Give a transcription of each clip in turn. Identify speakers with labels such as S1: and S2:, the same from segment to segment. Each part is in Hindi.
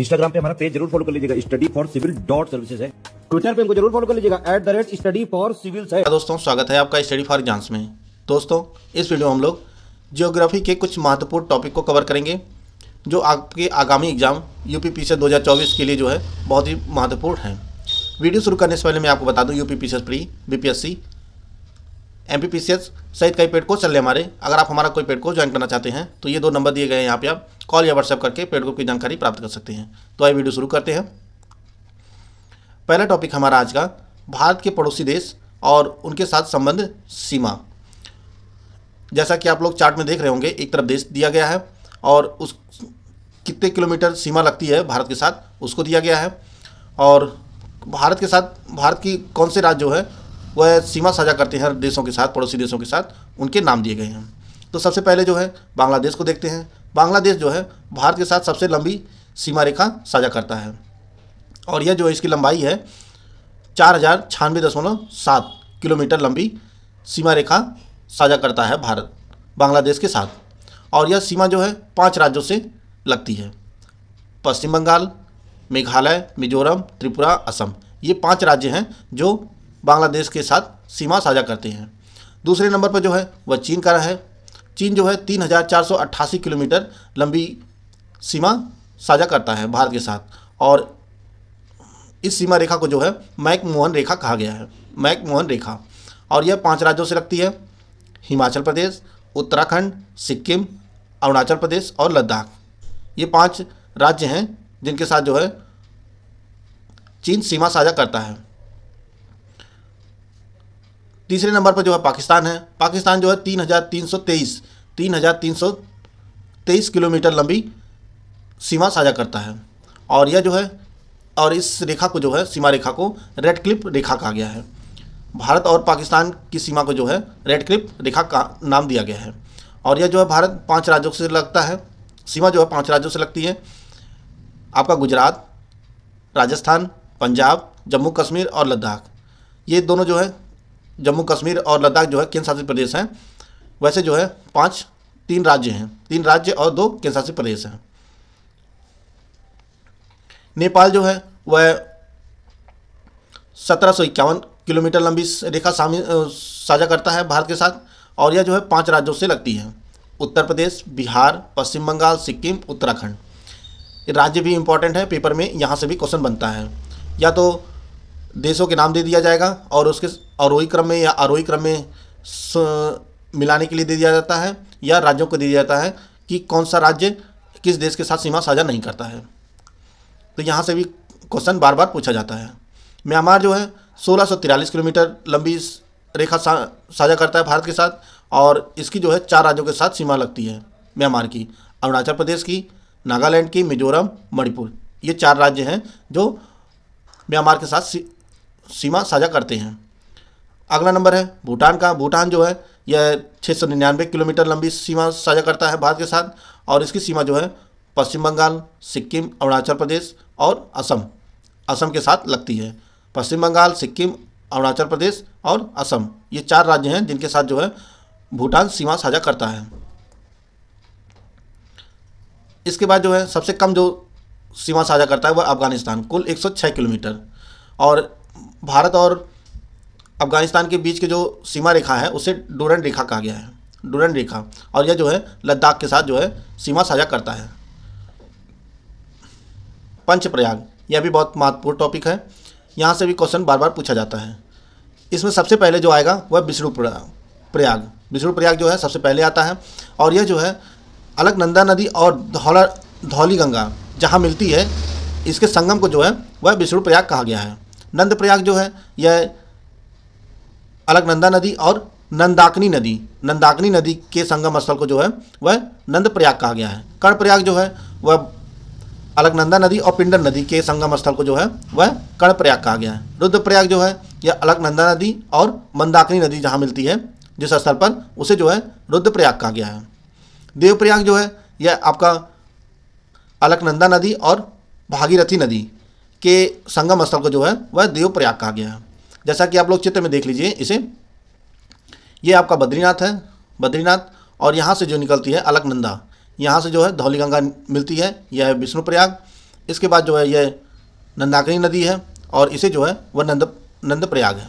S1: इंस्टाग्राम पे हमारा पेज जरूर फॉलो कर लीजिएगा study for civil dot services है ट्विटर पे हमको जरूर फॉलो कर लीजिएगा at the rate study for civil है दोस्तों स्वागत है आपका स्टडी फॉर एग्जाम्स में दोस्तों इस वीडियो में हम लोग जियोग्राफी के कुछ महत्वपूर्ण टॉपिक को कवर करेंगे जो आपके आगामी एग्जाम यू पी के लिए जो है बहुत ही महत्वपूर्ण है वीडियो शुरू करने से पहले मैं आपको बता दूं U P pre BPSC M P P C S सहित कई पेड को चल रहे हमारे अगर आप हमारा कोई पेड को ज्वाइन करना चाहते हैं तो ये दो नंबर दिए गए हैं यहाँ पे आप कॉल या व्हाट्सएप करके पेड को की जानकारी प्राप्त कर सकते हैं तो आई वीडियो शुरू करते हैं पहला टॉपिक हमारा आज का भारत के पड़ोसी देश और उनके साथ संबंध सीमा जैसा कि आप लोग चार्ट में देख रहे होंगे एक तरफ देश दिया गया है और उस कितने किलोमीटर सीमा लगती है भारत के साथ उसको दिया गया है और भारत के साथ भारत की कौन से राज्य जो है वह सीमा साझा करते हैं हर देशों के साथ पड़ोसी देशों के साथ उनके नाम दिए गए हैं तो सबसे पहले जो है बांग्लादेश को देखते हैं बांग्लादेश जो है भारत के साथ सबसे लंबी सीमा रेखा साझा करता है और यह जो इसकी लंबाई है चार हज़ार दशमलव सात किलोमीटर लंबी सीमा रेखा साझा करता है भारत बांग्लादेश के साथ और यह सीमा जो है पांच राज्यों से लगती है पश्चिम बंगाल मेघालय मिजोरम त्रिपुरा असम ये पांच राज्य हैं जो बांग्लादेश के साथ सीमा साझा करते हैं दूसरे नंबर पर जो है वह चीन का है चीन जो है तीन किलोमीटर लंबी सीमा साझा करता है भारत के साथ और इस सीमा रेखा को जो है मैक मोहन रेखा कहा गया है मैक मोहन रेखा और यह पांच राज्यों से लगती है हिमाचल प्रदेश उत्तराखंड सिक्किम अरुणाचल प्रदेश और लद्दाख ये पांच राज्य हैं जिनके साथ जो है चीन सीमा साझा करता है तीसरे नंबर पर जो है पाकिस्तान है पाकिस्तान जो है तीन हज़ार तीन सौ तेईस तीन हज़ार तीन सौ तेईस किलोमीटर लंबी सीमा साझा करता है और यह जो है और इस रेखा को जो है सीमा रेखा को रेड क्लिप रेखा कहा गया है भारत और पाकिस्तान की सीमा को जो है रेड क्लिप रेखा का नाम दिया गया है और यह जो है भारत पाँच राज्यों से लगता है सीमा जो है पाँच राज्यों से लगती है आपका गुजरात राजस्थान पंजाब जम्मू कश्मीर और लद्दाख ये दोनों जो है जम्मू कश्मीर और लद्दाख जो है केंद्र शासित प्रदेश हैं वैसे जो है पाँच तीन राज्य हैं तीन राज्य और दो केंद्र शासित प्रदेश हैं नेपाल जो है वह सत्रह किलोमीटर लंबी रेखा साझा करता है भारत के साथ और यह जो है पांच राज्यों से लगती है उत्तर प्रदेश बिहार पश्चिम बंगाल सिक्किम उत्तराखंड राज्य भी इम्पोर्टेंट है पेपर में यहाँ से भी क्वेश्चन बनता है या तो देशों के नाम दे दिया जाएगा और उसके आरोही क्रम में या आरोही क्रम में मिलाने के लिए दे दिया जाता है या राज्यों को दे दिया जाता है कि कौन सा राज्य किस देश के साथ सीमा साझा नहीं करता है तो यहाँ से भी क्वेश्चन बार बार पूछा जाता है म्यांमार जो है सोलह किलोमीटर लंबी रेखा सा, साझा करता है भारत के साथ और इसकी जो है चार राज्यों के साथ सीमा लगती है म्यांमार की अरुणाचल प्रदेश की नागालैंड की मिजोरम मणिपुर ये चार राज्य हैं जो म्यांमार के साथ सीमा साझा करते हैं अगला नंबर है भूटान का भूटान जो है यह छः सौ किलोमीटर लंबी सीमा साझा करता है भारत के साथ और इसकी सीमा जो है पश्चिम बंगाल सिक्किम अरुणाचल प्रदेश और असम असम के साथ लगती है पश्चिम बंगाल सिक्किम अरुणाचल प्रदेश और असम ये चार राज्य हैं जिनके साथ जो है भूटान सीमा साझा करता है इसके बाद जो है सबसे कम जो सीमा साझा करता है वह अफगानिस्तान कुल 106 किलोमीटर और भारत और अफगानिस्तान के बीच की जो सीमा रेखा है उसे डूरन रेखा कहा गया है डूरन रेखा और यह जो है लद्दाख के साथ जो है सीमा साझा करता है पंचप्रयाग यह भी बहुत महत्वपूर्ण टॉपिक है यहाँ से भी क्वेश्चन बार बार पूछा जाता है इसमें सबसे पहले जो आएगा वह विष्णु प्रयाग विष्णु प्रयाग जो है सबसे पहले आता है और यह जो है अलकनंदा नदी और धौला धौली गंगा जहाँ मिलती है इसके संगम को जो है वह विष्णु प्रयाग कहा गया है नंदप्रयाग जो है यह अलकनंदा नदी और नंदाकनी नदी नंदाकनी नदी के संगम स्थल को जो है वह नंदप्रयाग कहा गया है कर्णप्रयाग जो है वह अलकनंदा नदी और पिंडर नदी के संगम स्थल को जो है वह कर्णप्रयाग कहा गया है रुद्रप्रयाग जो है यह अलकनंदा नदी और मंदाकनी नदी जहाँ मिलती है जिस स्थल पर उसे जो है रुद्रप्रयाग कहा गया है देवप्रयाग जो है यह आपका अलकनंदा नदी और भागीरथी नदी के संगम स्थल को जो है वह देवप्रयाग कहा गया है जैसा कि आप लोग चित्र में देख लीजिए इसे ये आपका बद्रीनाथ है बद्रीनाथ और यहाँ से जो निकलती है अलकनंदा यहाँ से जो है धौली गंगा मिलती है यह है विष्णुप्रयाग इसके बाद जो है यह नंदाकिनी नदी है और इसे जो है वह नंद नंद प्रयाग है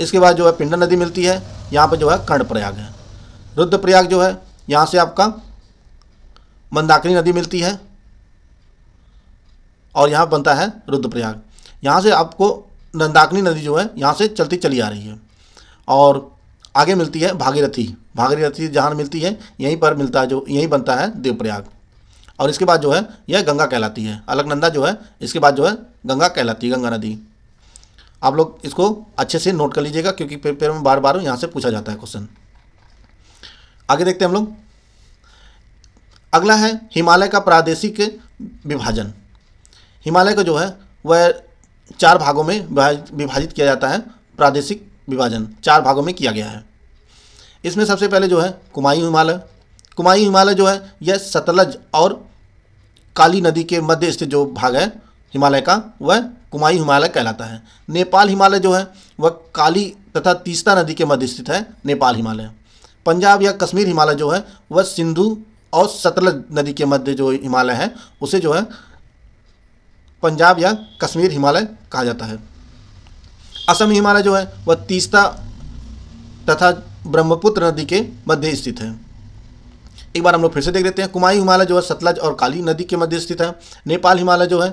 S1: इसके बाद जो है पिंडा नदी मिलती है यहाँ पर जो है कर्ण प्रयाग है रुद्रप्रयाग जो है यहाँ से आपका मंदाकिनी नदी मिलती है और यहाँ बनता है रुद्रप्रयाग यहाँ से आपको नंदाकिनी नदी जो है यहाँ से चलती चली आ रही है और आगे मिलती है भागीरथी भागीरथी जहाँ मिलती है यहीं पर मिलता है जो यहीं बनता है देवप्रयाग और इसके बाद जो है यह गंगा कहलाती है अलकनंदा जो है इसके बाद जो है गंगा कहलाती है गंगा नदी आप लोग इसको अच्छे से नोट कर लीजिएगा क्योंकि पेपर में बार बार यहाँ से पूछा जाता है क्वेश्चन आगे देखते हैं हम लोग अगला है हिमालय का प्रादेशिक विभाजन हिमालय को जो है वह चार भागों में विभाजित किया जाता है प्रादेशिक विभाजन चार भागों में किया गया है इसमें सबसे पहले जो है कुमायूं हिमालय कुमायूं हिमालय जो है यह सतलज और काली नदी के मध्य स्थित जो भाग है हिमालय का वह कुमायूं हिमालय कहलाता है नेपाल हिमालय जो है वह काली तथा तीस्ता नदी के मध्य स्थित है नेपाल हिमालय पंजाब या कश्मीर हिमालय जो है वह सिंधु और सतलज नदी के मध्य जो हिमालय है उसे जो है पंजाब या कश्मीर हिमालय कहा जाता है असम हिमालय जो है वह तीस्ता तथा ब्रह्मपुत्र नदी के मध्य स्थित है एक बार हम लोग फिर से देख लेते हैं कुमाई हिमालय जो है सतलज और काली नदी के मध्य स्थित है नेपाल हिमालय जो है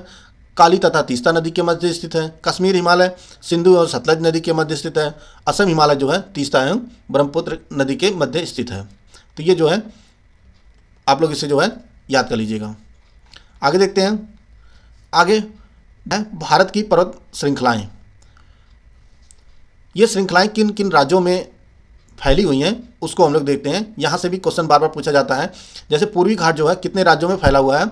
S1: काली तथा तीस्ता नदी के मध्य स्थित है कश्मीर हिमालय सिंधु और सतलज नदी के मध्य स्थित है असम हिमालय जो है तीस्ता एवं ब्रह्मपुत्र नदी के मध्य स्थित है तो ये जो है आप लोग इसे जो है याद कर लीजिएगा आगे देखते हैं आगे भारत की पर्वत श्रृंखलाएं ये श्रृंखलाएं किन किन राज्यों में फैली हुई हैं उसको हम लोग देखते हैं यहाँ से भी क्वेश्चन बार बार पूछा जाता है जैसे पूर्वी घाट जो है कितने राज्यों में फैला हुआ है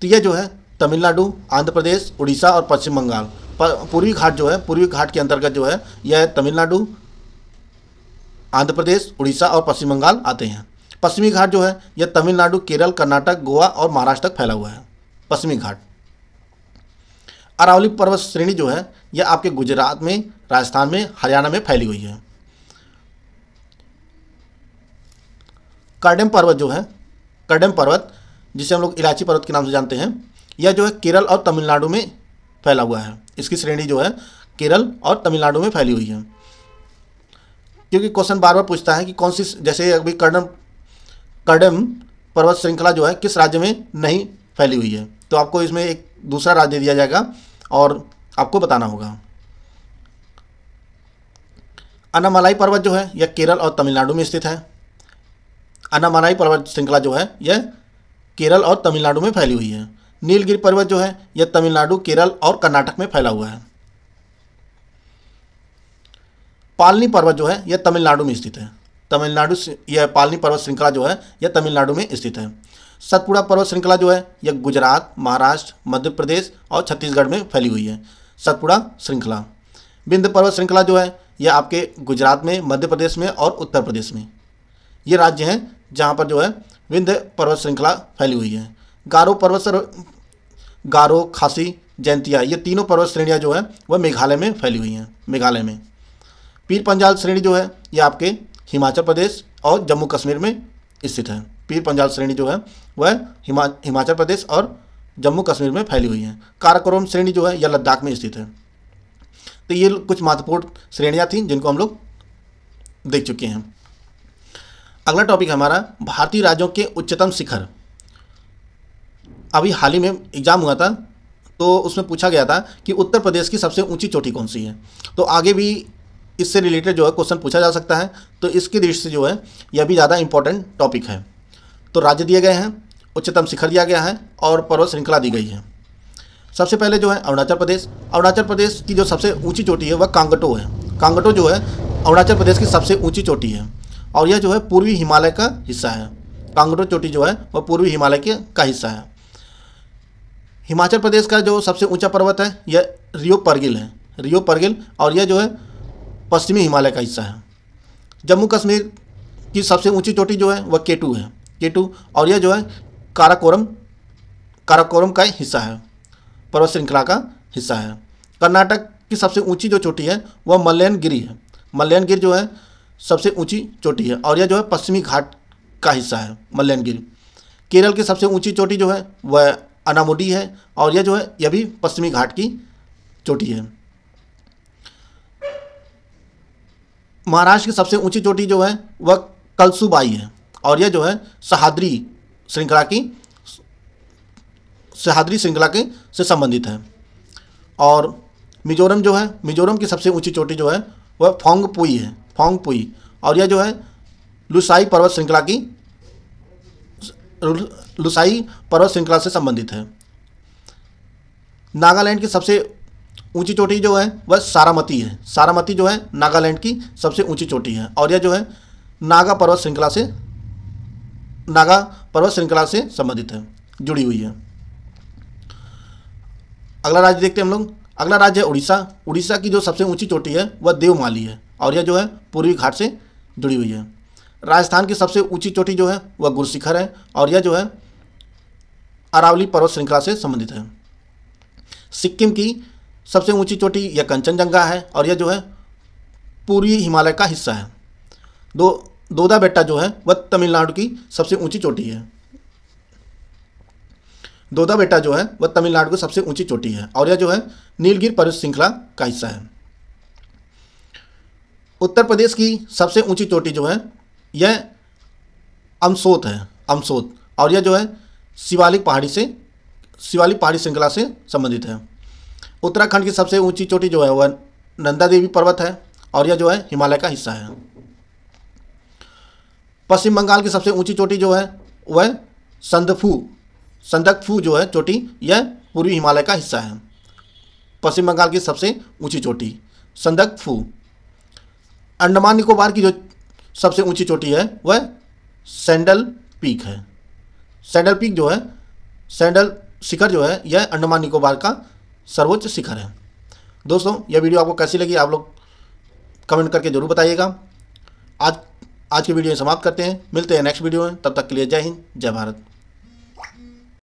S1: तो यह जो है तमिलनाडु आंध्र प्रदेश उड़ीसा और पश्चिम बंगाल पूर्वी घाट जो है पूर्वी घाट के अंतर्गत जो है यह तमिलनाडु आंध्र प्रदेश उड़ीसा और पश्चिम बंगाल आते हैं पश्चिमी घाट जो है यह तमिलनाडु केरल कर्नाटक गोवा और महाराष्ट्र तक फैला हुआ है पश्चिमी घाट अरावली पर्वत श्रेणी जो है यह आपके गुजरात में राजस्थान में हरियाणा में फैली हुई है कर्डम पर्वत जो है कर्डम पर्वत जिसे हम लोग इलायची पर्वत के नाम से जानते हैं यह जो है केरल और तमिलनाडु में फैला हुआ है इसकी श्रेणी जो है केरल और तमिलनाडु में फैली हुई है क्योंकि क्वेश्चन बार बार पूछता है कि कौन सी जैसे अभी कर्डम कर्डम पर्वत श्रृंखला जो है किस राज्य में नहीं फैली हुई है तो आपको इसमें एक दूसरा राज्य दिया जाएगा और आपको बताना होगा अनामलाई पर्वत जो है यह केरल और तमिलनाडु में स्थित है अनामलाई पर्वत श्रृंखला जो है यह केरल और तमिलनाडु में फैली हुई है नीलगिरी पर्वत जो है यह तमिलनाडु केरल और कर्नाटक में फैला हुआ है पालनी पर्वत जो है यह तमिलनाडु में स्थित है तमिलनाडु यह पालनी पर्वत श्रृंखला जो है यह तमिलनाडु में स्थित है सतपुड़ा पर्वत श्रृंखला जो है यह गुजरात महाराष्ट्र मध्य प्रदेश और छत्तीसगढ़ में फैली हुई है सतपुड़ा श्रृंखला बिंद पर्वत श्रृंखला जो है यह आपके गुजरात में मध्य प्रदेश में और उत्तर प्रदेश में ये राज्य हैं जहाँ पर जो है विंध्य पर्वत श्रृंखला फैली हुई है गारो पर्वत सर गारो खासी जयंतिया ये तीनों पर्वत श्रेणियाँ जो है वह मेघालय में फैली हुई हैं मेघालय में पीर पंजाल श्रेणी जो है यह आपके हिमाचल प्रदेश और जम्मू कश्मीर में स्थित है पीर पंजाल श्रेणी जो है वह हिमा हिमाचल प्रदेश और जम्मू कश्मीर में फैली हुई है काराकोरम श्रेणी जो है यह लद्दाख में स्थित है तो ये कुछ महत्वपूर्ण श्रेणियाँ थीं जिनको हम लोग देख चुके हैं अगला टॉपिक हमारा भारतीय राज्यों के उच्चतम शिखर अभी हाल ही में एग्ज़ाम हुआ था तो उसमें पूछा गया था कि उत्तर प्रदेश की सबसे ऊंची चोटी कौन सी है तो आगे भी इससे रिलेटेड जो है क्वेश्चन पूछा जा सकता है तो इसकी दृष्टि से जो है यह भी ज़्यादा इंपॉर्टेंट टॉपिक है तो राज्य दिए गए हैं उच्चतम शिखर दिया गया है और पर्वत श्रृंखला दी गई है सबसे पहले जो है अरुणाचल प्रदेश अरुणाचल प्रदेश की जो सबसे ऊंची चोटी है वह कांगटो है कांगटो जो है अरुणाचल प्रदेश की सबसे ऊंची चोटी है और यह जो है पूर्वी हिमालय का हिस्सा है कांगटो चोटी जो है वह पूर्वी हिमालय के का हिस्सा है हिमाचल प्रदेश का जो सबसे ऊंचा पर्वत है यह रियो परगिल है रियो परगिल और यह जो है पश्चिमी हिमालय का हिस्सा है जम्मू कश्मीर की सबसे ऊंची चोटी जो है वह केटू है केटू और यह जो है काराकोरम काराकोरम का हिस्सा है पर्वत श्रृंखला का हिस्सा है कर्नाटक की सबसे ऊंची जो चोटी है वह मल्लयनगिरी है मल्लयनगिरी जो है सबसे ऊंची चोटी है और यह जो है पश्चिमी घाट का हिस्सा है मल्लयनगिरी केरल की सबसे ऊंची चोटी जो है वह अनामुडी है और यह जो है यह भी पश्चिमी घाट की चोटी है महाराष्ट्र की सबसे ऊंची चोटी जो है वह कलसुबाई है और यह जो है सहाद्री श्रृंखला की सहाद्री श्रृंखला के से संबंधित है और मिजोरम जो है मिजोरम की सबसे ऊंची चोटी जो है वह फोंगपुई है फोंगपुई और यह जो है लुसाई पर्वत श्रृंखला की लुसाई पर्वत श्रृंखला से संबंधित है नागालैंड की सबसे ऊंची चोटी जो है वह सारामती है सारामती जो है नागालैंड की सबसे ऊंची चोटी है और यह जो है नागा पर्वत श्रृंखला से नागा पर्वत श्रृंखला से संबंधित है जुड़ी हुई है अगला राज्य देखते हैं हम लोग अगला राज्य है उड़ीसा उड़ीसा की जो सबसे ऊंची चोटी है वह देवमाली है और यह जो है पूर्वी घाट से जुड़ी हुई है राजस्थान की सबसे ऊंची चोटी जो है वह गुरशिखर है और यह जो है अरावली पर्वत श्रृंखला से संबंधित है सिक्किम की सबसे ऊंची चोटी यह कंचनजंगा है और यह जो है पूरी हिमालय का हिस्सा है दो दोदा बेट्टा जो है वह तमिलनाडु की सबसे ऊंची चोटी है दोदा बेट्टा जो है वह तमिलनाडु की सबसे ऊंची चोटी है और यह जो है नीलगिर पर्वत श्रृंखला का हिस्सा है उत्तर प्रदेश की सबसे ऊंची चोटी जो है यह अमसोत है अमसोत और यह जो है शिवालिक पहाड़ी से शिवालिक पहाड़ी श्रृंखला से संबंधित है उत्तराखंड की सबसे ऊंची चोटी जो है वह नंदा देवी पर्वत है और यह जो है हिमालय का हिस्सा है पश्चिम बंगाल की सबसे ऊंची चोटी जो है वह संदफू संदकफू जो है चोटी यह पूर्वी हिमालय का हिस्सा है पश्चिम बंगाल की सबसे ऊंची चोटी संदकफू अंडमान निकोबार की जो सबसे ऊंची चोटी है वह सैंडल पीक है सैंडल पीक जो है सैंडल शिखर जो है यह अंडमान निकोबार का सर्वोच्च शिखर है दोस्तों यह वीडियो आपको कैसी लगी आप लोग कमेंट करके ज़रूर बताइएगा आज आज की वीडियो समाप्त करते हैं मिलते हैं नेक्स्ट वीडियो में तब तक के लिए जय हिंद जय भारत